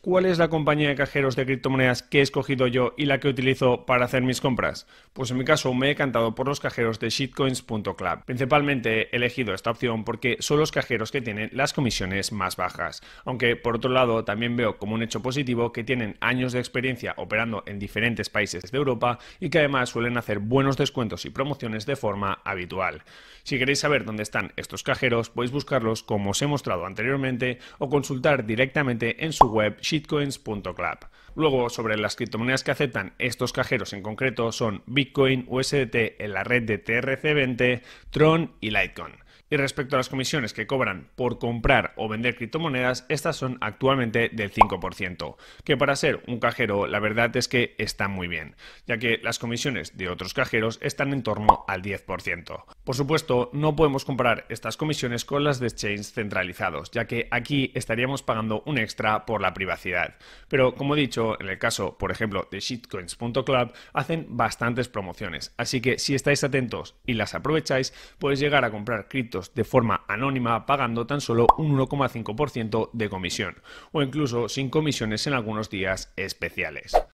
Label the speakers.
Speaker 1: ¿cuál es la compañía de cajeros de criptomonedas que he escogido yo y la que utilizo para hacer mis compras? Pues en mi caso me he cantado por los cajeros de shitcoins.club. Principalmente he elegido esta opción porque son los cajeros que tienen las comisiones más bajas. Aunque por otro lado también veo como un hecho positivo que tienen años de experiencia operando en diferentes países de Europa y que además suelen hacer buenos descuentos y promociones de forma habitual. Si queréis saber dónde están estos cajeros, podéis buscarlos como os he mostrado anteriormente o consultar directamente en su web web shitcoins.club. Luego, sobre las criptomonedas que aceptan estos cajeros en concreto son Bitcoin, USDT en la red de TRC20, Tron y Litecoin. Y respecto a las comisiones que cobran por comprar o vender criptomonedas, estas son actualmente del 5%, que para ser un cajero la verdad es que está muy bien, ya que las comisiones de otros cajeros están en torno al 10%. Por supuesto, no podemos comparar estas comisiones con las de exchanges centralizados, ya que aquí estaríamos pagando un extra por la la privacidad. Pero como he dicho, en el caso, por ejemplo, de shitcoins.club, hacen bastantes promociones. Así que si estáis atentos y las aprovecháis, podéis llegar a comprar criptos de forma anónima pagando tan solo un 1,5% de comisión o incluso sin comisiones en algunos días especiales.